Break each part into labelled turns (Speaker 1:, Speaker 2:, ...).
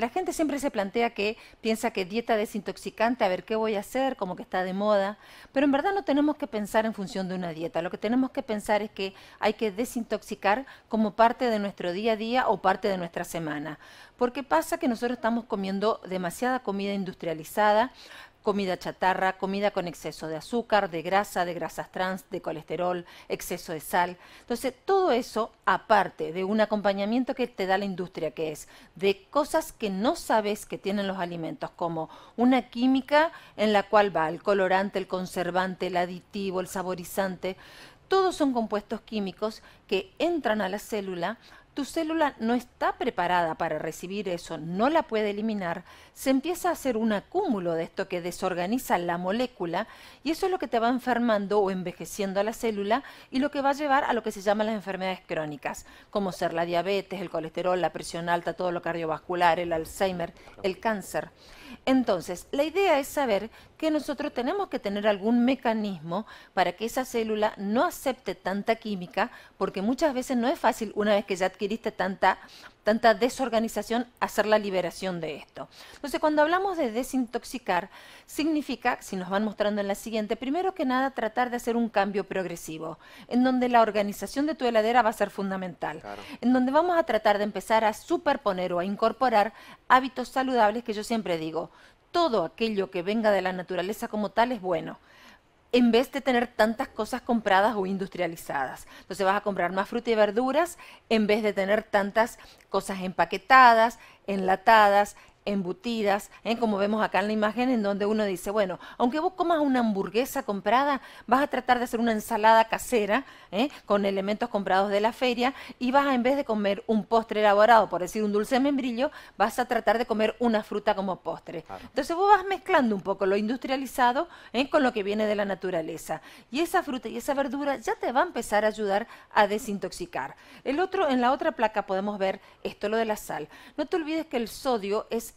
Speaker 1: La gente siempre se plantea que piensa que dieta desintoxicante, a ver qué voy a hacer, como que está de moda, pero en verdad no tenemos que pensar en función de una dieta, lo que tenemos que pensar es que hay que desintoxicar como parte de nuestro día a día o parte de nuestra semana, porque pasa que nosotros estamos comiendo demasiada comida industrializada, comida chatarra, comida con exceso de azúcar, de grasa, de grasas trans, de colesterol, exceso de sal. Entonces, todo eso aparte de un acompañamiento que te da la industria, que es de cosas que no sabes que tienen los alimentos, como una química en la cual va el colorante, el conservante, el aditivo, el saborizante. Todos son compuestos químicos que entran a la célula, tu célula no está preparada para recibir eso, no la puede eliminar, se empieza a hacer un acúmulo de esto que desorganiza la molécula y eso es lo que te va enfermando o envejeciendo a la célula y lo que va a llevar a lo que se llaman las enfermedades crónicas, como ser la diabetes, el colesterol, la presión alta, todo lo cardiovascular, el Alzheimer, el cáncer. Entonces, la idea es saber que nosotros tenemos que tener algún mecanismo para que esa célula no acepte tanta química, porque muchas veces no es fácil una vez que ya adquirimos tanta, tanta desorganización, hacer la liberación de esto. Entonces, cuando hablamos de desintoxicar, significa, si nos van mostrando en la siguiente, primero que nada tratar de hacer un cambio progresivo, en donde la organización de tu heladera va a ser fundamental, en donde vamos a tratar de empezar a superponer o a incorporar hábitos saludables que yo siempre digo, todo aquello que venga de la naturaleza como tal es bueno en vez de tener tantas cosas compradas o industrializadas. Entonces vas a comprar más fruta y verduras en vez de tener tantas cosas empaquetadas, enlatadas, embutidas, ¿eh? como vemos acá en la imagen, en donde uno dice, bueno, aunque vos comas una hamburguesa comprada, vas a tratar de hacer una ensalada casera ¿eh? con elementos comprados de la feria y vas a, en vez de comer un postre elaborado, por decir un dulce membrillo, vas a tratar de comer una fruta como postre. Entonces vos vas mezclando un poco lo industrializado ¿eh? con lo que viene de la naturaleza. Y esa fruta y esa verdura ya te va a empezar a ayudar a desintoxicar. El otro, en la otra placa podemos ver esto, lo de la sal. No te olvides que el sodio es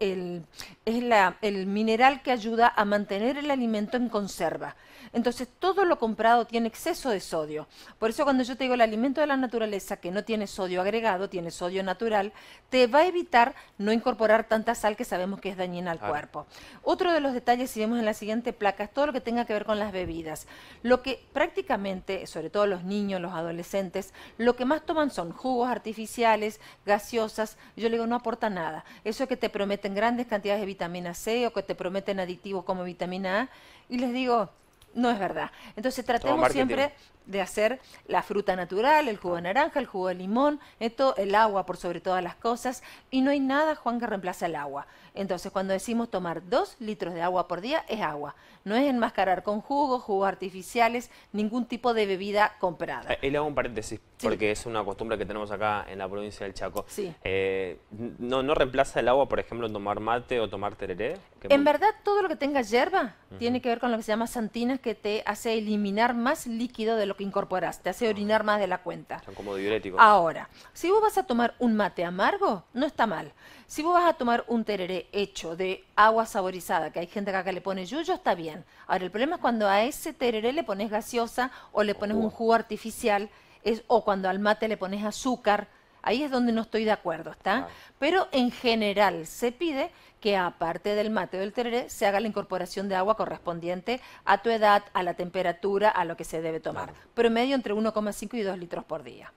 Speaker 1: el, es el mineral que ayuda a mantener el alimento en conserva. Entonces todo lo comprado tiene exceso de sodio. Por eso cuando yo te digo el alimento de la naturaleza que no tiene sodio agregado, tiene sodio natural, te va a evitar no incorporar tanta sal que sabemos que es dañina al cuerpo. Otro de los detalles, si vemos en la siguiente placa, es todo lo que tenga que ver con las bebidas. Lo que prácticamente, sobre todo los niños, los adolescentes, lo que más toman son jugos artificiales, gaseosas, yo le digo no aporta nada. Eso que te promete en grandes cantidades de vitamina C o que te prometen aditivos como vitamina A y les digo, no es verdad. Entonces tratemos siempre de hacer la fruta natural, el jugo de naranja, el jugo de limón, esto, el agua por sobre todas las cosas, y no hay nada, Juan, que reemplace el agua. Entonces, cuando decimos tomar dos litros de agua por día, es agua. No es enmascarar con jugos, jugos artificiales, ningún tipo de bebida comprada.
Speaker 2: Eh, y le hago un paréntesis, porque es una costumbre que tenemos acá en la provincia del Chaco. Sí. Eh, no, ¿No reemplaza el agua, por ejemplo, tomar mate o tomar tereré? En verdad,
Speaker 1: todo lo que tenga hierba tiene que ver con lo que se llama santinas, que te hace eliminar más líquido de lo que incorporaste, te hace orinar más de la cuenta. Son
Speaker 2: como diuréticos. Ahora,
Speaker 1: si vos vas a tomar un mate amargo, no está mal. Si vos vas a tomar un tereré hecho de agua saborizada, que hay gente que le pone yuyo, está bien. Ahora, el problema es cuando a ese tereré le pones gaseosa o le pones un jugo artificial, es, o cuando al mate le pones azúcar Ahí es donde no estoy de acuerdo, ¿está? Pero en general se pide que aparte del mate o del tereré se haga la incorporación de agua correspondiente a tu edad, a la temperatura, a lo que se debe tomar. Promedio entre 1,5 y 2 litros por día.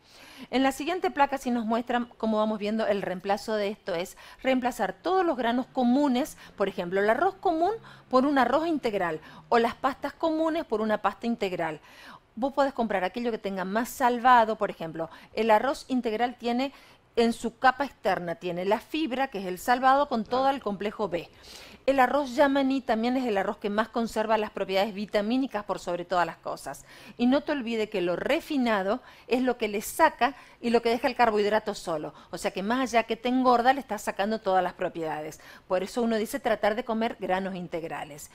Speaker 1: En la siguiente placa sí nos muestran cómo vamos viendo el reemplazo de esto es reemplazar todos los granos comunes, por ejemplo, el arroz común por un arroz integral o las pastas comunes por una pasta integral vos podés comprar aquello que tenga más salvado, por ejemplo, el arroz integral tiene en su capa externa tiene la fibra, que es el salvado, con todo el complejo B. El arroz yamaní también es el arroz que más conserva las propiedades vitamínicas por sobre todas las cosas. Y no te olvides que lo refinado es lo que le saca y lo que deja el carbohidrato solo. O sea que más allá que te engorda, le está sacando todas las propiedades. Por eso uno dice tratar de comer granos integrales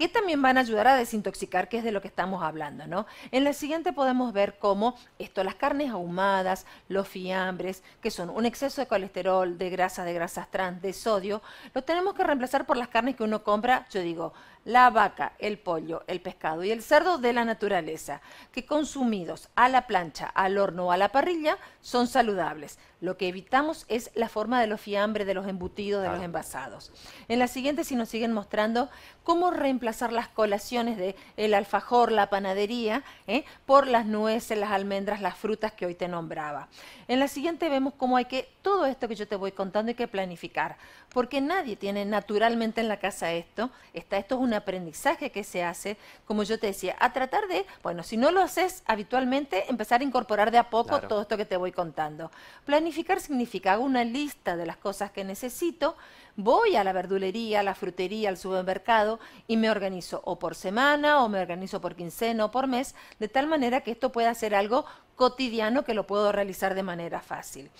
Speaker 1: que también van a ayudar a desintoxicar, que es de lo que estamos hablando, ¿no? En la siguiente podemos ver cómo esto, las carnes ahumadas, los fiambres, que son un exceso de colesterol, de grasa, de grasas trans, de sodio, lo tenemos que reemplazar por las carnes que uno compra, yo digo, la vaca, el pollo, el pescado y el cerdo de la naturaleza, que consumidos a la plancha, al horno o a la parrilla son saludables. Lo que evitamos es la forma de los fiambres, de los embutidos, de los envasados. En la siguiente, si nos siguen mostrando cómo reemplazar las colaciones de el alfajor, la panadería, ¿eh? por las nueces, las almendras, las frutas que hoy te nombraba. En la siguiente vemos cómo hay que, todo esto que yo te voy contando hay que planificar porque nadie tiene naturalmente en la casa esto, está, esto es un aprendizaje que se hace, como yo te decía, a tratar de, bueno, si no lo haces habitualmente, empezar a incorporar de a poco todo esto que te voy contando. Planificar significa, hago una lista de las cosas que necesito, voy a la verdulería, a la frutería, al supermercado y me organizo o por semana o me organizo por quincena o por mes, de tal manera que esto pueda ser algo cotidiano que lo puedo realizar de manera fácil.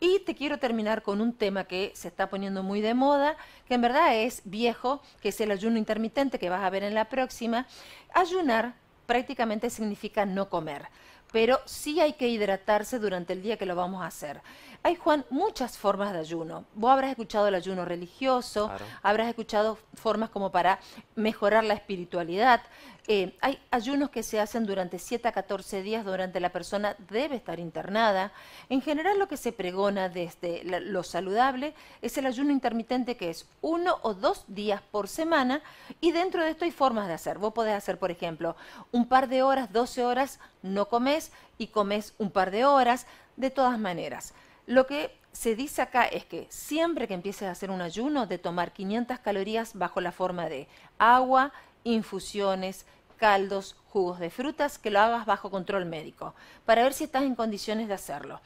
Speaker 1: Y te quiero terminar con un tema que se está poniendo muy de moda, que en verdad es viejo, que es el ayuno intermitente que vas a ver en la próxima. Ayunar prácticamente significa no comer pero sí hay que hidratarse durante el día que lo vamos a hacer. Hay, Juan, muchas formas de ayuno. Vos habrás escuchado el ayuno religioso, habrás escuchado formas como para mejorar la espiritualidad. Eh, hay ayunos que se hacen durante 7 a 14 días durante la persona debe estar internada. En general lo que se pregona desde lo saludable es el ayuno intermitente que es uno o dos días por semana y dentro de esto hay formas de hacer. Vos podés hacer, por ejemplo, un par de horas, 12 horas, no comes y comes un par de horas, de todas maneras. Lo que se dice acá es que siempre que empieces a hacer un ayuno, de tomar 500 calorías bajo la forma de agua, infusiones, caldos, jugos de frutas, que lo hagas bajo control médico, para ver si estás en condiciones de hacerlo.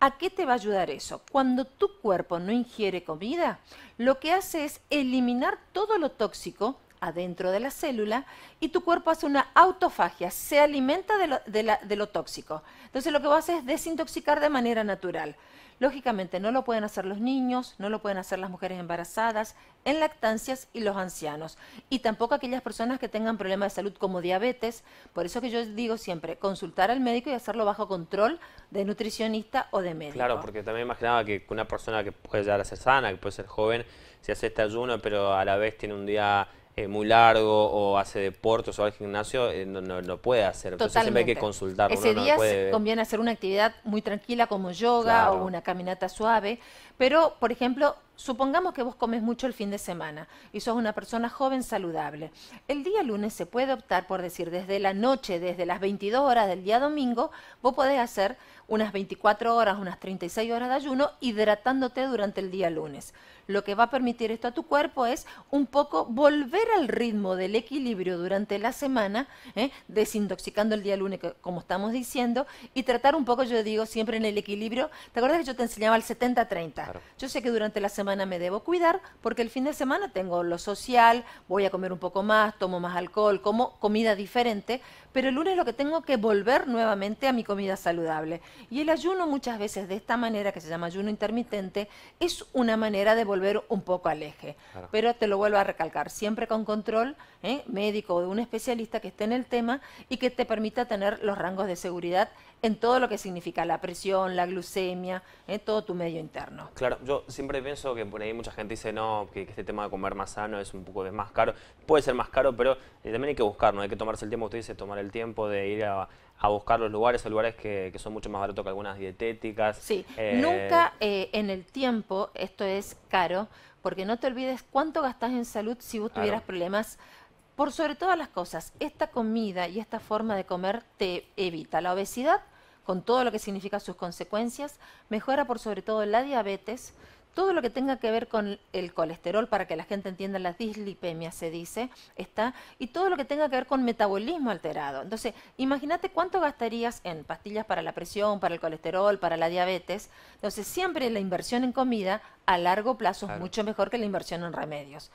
Speaker 1: ¿A qué te va a ayudar eso? Cuando tu cuerpo no ingiere comida, lo que hace es eliminar todo lo tóxico adentro de la célula y tu cuerpo hace una autofagia, se alimenta de lo, tóxico. Entonces lo que vas a hacer es desintoxicar de manera natural. Lógicamente no lo pueden hacer los niños, no lo pueden hacer las mujeres embarazadas, en lactancias y los ancianos. Y tampoco aquellas personas que tengan problemas de salud como diabetes. Por eso que yo digo siempre, consultar al médico y hacerlo bajo control de nutricionista o de médico. Claro,
Speaker 2: porque también imaginaba que una persona que puede llegar a ser sana, que puede ser joven, se hace este ayuno, pero a la vez tiene un día muy largo o hace deportes o va al gimnasio, eh, no, puede hacer. Entonces siempre hay que consultarlo. Ese día conviene
Speaker 1: hacer una actividad muy tranquila como yoga o una caminata suave pero, por ejemplo, supongamos que vos comes mucho el fin de semana y sos una persona joven saludable. El día lunes se puede optar por decir desde la noche, desde las 22 horas del día domingo, vos podés hacer unas 24 horas, unas 36 horas de ayuno hidratándote durante el día lunes. Lo que va a permitir esto a tu cuerpo es un poco volver al ritmo del equilibrio durante la semana, ¿eh? desintoxicando el día lunes, como estamos diciendo, y tratar un poco, yo digo, siempre en el equilibrio. ¿Te acuerdas que yo te enseñaba el 70-30? Yo sé que durante la semana me debo cuidar porque el fin de semana tengo lo social, voy a comer un poco más, tomo más alcohol, como comida diferente, pero el lunes lo que tengo que volver nuevamente a mi comida saludable. Y el ayuno muchas veces de esta manera, que se llama ayuno intermitente, es una manera de volver un poco al eje. Pero te lo vuelvo a recalcar, siempre con control ¿eh? médico o de un especialista que esté en el tema y que te permita tener los rangos de seguridad en todo lo que significa la presión, la glucemia, ¿eh? todo tu medio interno.
Speaker 2: Claro, yo siempre pienso que por ahí mucha gente dice, no, que, este tema de comer más sano es un poco más caro. Puede ser más caro, pero eh, también hay que buscar, ¿no? Hay que tomarse el tiempo, usted dice, tomar el tiempo de ir a, buscar los lugares o lugares que, son mucho más baratos que algunas dietéticas. Sí, eh, nunca
Speaker 1: eh, en el tiempo esto es caro, porque no te olvides cuánto gastás en salud si vos tuvieras problemas. Por sobre todas las cosas, esta comida y esta forma de comer te evita la obesidad, con todo lo que significa sus consecuencias, mejora por sobre todo la diabetes, todo lo que tenga que ver con el colesterol, para que la gente entienda las dislipemias, se dice, está, y todo lo que tenga que ver con metabolismo alterado. Entonces, imagínate cuánto gastarías en pastillas para la presión, para el colesterol, para la diabetes. Entonces, siempre la inversión en comida a largo plazo es mucho mejor que la inversión en remedios.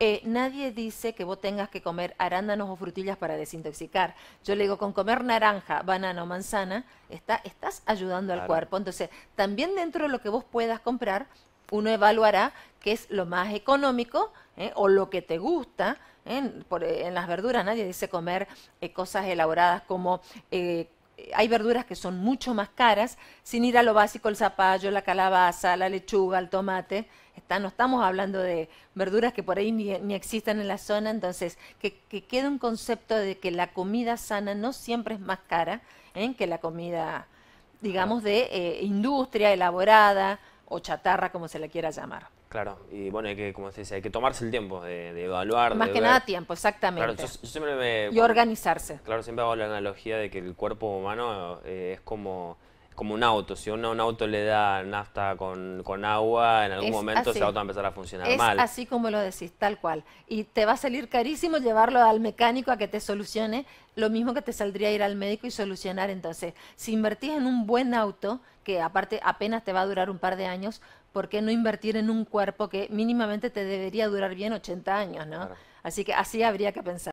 Speaker 1: Eh, nadie dice que vos tengas que comer arándanos o frutillas para desintoxicar. Yo le digo, con comer naranja, banana o manzana, estás ayudando al cuerpo. Entonces, también dentro de lo que vos puedas comprar, uno evaluará qué es lo más económico eh, o lo que te gusta. Eh, en las verduras nadie dice comer cosas elaboradas como hay verduras que son mucho más caras, sin ir a lo básico, el zapallo, la calabaza, la lechuga, el tomate. no estamos hablando de verduras que por ahí ni, ni existen en la zona, entonces que, que, quede un concepto de que la comida sana no siempre es más cara ¿eh? que la comida, digamos, de eh, industria elaborada o chatarra, como se la quiera llamar.
Speaker 2: Claro, y bueno, hay que, como se dice, hay que tomarse el tiempo de, evaluar. Más que nada
Speaker 1: tiempo, exactamente.
Speaker 2: Claro, y
Speaker 1: organizarse.
Speaker 2: Claro, siempre hago la analogía de que el cuerpo humano eh, es como como un auto. Si a un auto le da nafta con, agua, en algún momento ese auto va a empezar a funcionar es Así
Speaker 1: como lo decís, tal cual. Y te va a salir carísimo llevarlo al mecánico a que te solucione lo mismo que te saldría ir al médico y solucionar. Entonces, si invertís en un buen auto, que aparte apenas te va a durar un par de años, ¿por qué no invertir en un cuerpo que mínimamente te debería durar bien 80 años, ¿no? Así que así habría que pensar.